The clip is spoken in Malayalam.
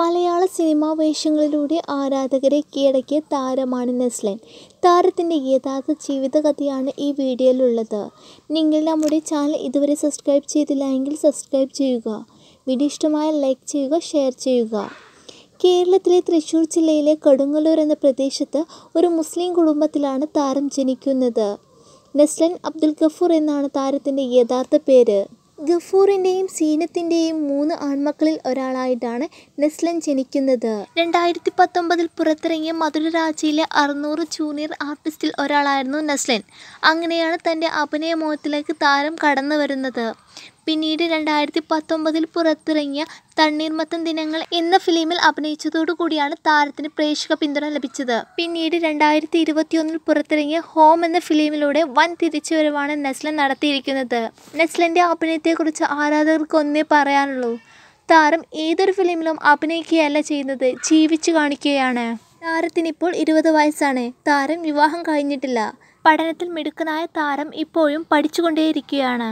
മലയാള സിനിമാ വേഷങ്ങളിലൂടെ ആരാധകരെ കീഴടക്കിയ താരമാണ് നെസ്ലൻ താരത്തിൻ്റെ യഥാർത്ഥ ജീവിതകഥയാണ് ഈ വീഡിയോയിലുള്ളത് നിങ്ങൾ നമ്മുടെ ചാനൽ ഇതുവരെ സബ്സ്ക്രൈബ് ചെയ്തില്ല എങ്കിൽ സബ്സ്ക്രൈബ് ചെയ്യുക വീഡിയോ ഇഷ്ടമായ ലൈക്ക് ചെയ്യുക ഷെയർ ചെയ്യുക കേരളത്തിലെ തൃശ്ശൂർ ജില്ലയിലെ കടുങ്ങല്ലൂർ എന്ന പ്രദേശത്ത് ഒരു മുസ്ലിം കുടുംബത്തിലാണ് താരം ജനിക്കുന്നത് നെസ്ലൻ അബ്ദുൽ ഗഫൂർ എന്നാണ് താരത്തിൻ്റെ യഥാർത്ഥ പേര് ഗഫൂറിൻ്റെയും സീനത്തിൻ്റെയും മൂന്ന് ആൺമക്കളിൽ ഒരാളായിട്ടാണ് നെസ്ലൻ ജനിക്കുന്നത് രണ്ടായിരത്തി പത്തൊമ്പതിൽ പുറത്തിറങ്ങിയ മധുരരാജയിലെ അറുന്നൂറ് ജൂനിയർ ആർട്ടിസ്റ്റിൽ ഒരാളായിരുന്നു നെസ്ലൻ അങ്ങനെയാണ് തൻ്റെ അഭിനയ മോഹത്തിലേക്ക് താരം കടന്നു വരുന്നത് പിന്നീട് രണ്ടായിരത്തി പത്തൊമ്പതിൽ പുറത്തിറങ്ങിയ തണ്ണീർമത്തൻ ദിനങ്ങൾ എന്ന ഫിലിമിൽ അഭിനയിച്ചതോടുകൂടിയാണ് താരത്തിന് പ്രേക്ഷക പിന്തുണ ലഭിച്ചത് പിന്നീട് രണ്ടായിരത്തി ഇരുപത്തിയൊന്നിൽ പുറത്തിറങ്ങിയ ഹോം എന്ന ഫിലിമിലൂടെ വൻ തിരിച്ചുവരവാണ് നസ്ലൻ നടത്തിയിരിക്കുന്നത് നസ്ലൻ്റെ അഭിനയത്തെക്കുറിച്ച് ആരാധകർക്ക് ഒന്നേ പറയാനുള്ളൂ താരം ഏതൊരു ഫിലിമിലും അഭിനയിക്കുകയല്ല ചെയ്യുന്നത് ജീവിച്ചു കാണിക്കുകയാണ് ഇപ്പോൾ ഇരുപത് വയസ്സാണ് താരം വിവാഹം കഴിഞ്ഞിട്ടില്ല പഠനത്തിൽ മിടുക്കനായ താരം ഇപ്പോഴും പഠിച്ചുകൊണ്ടേയിരിക്കുകയാണ്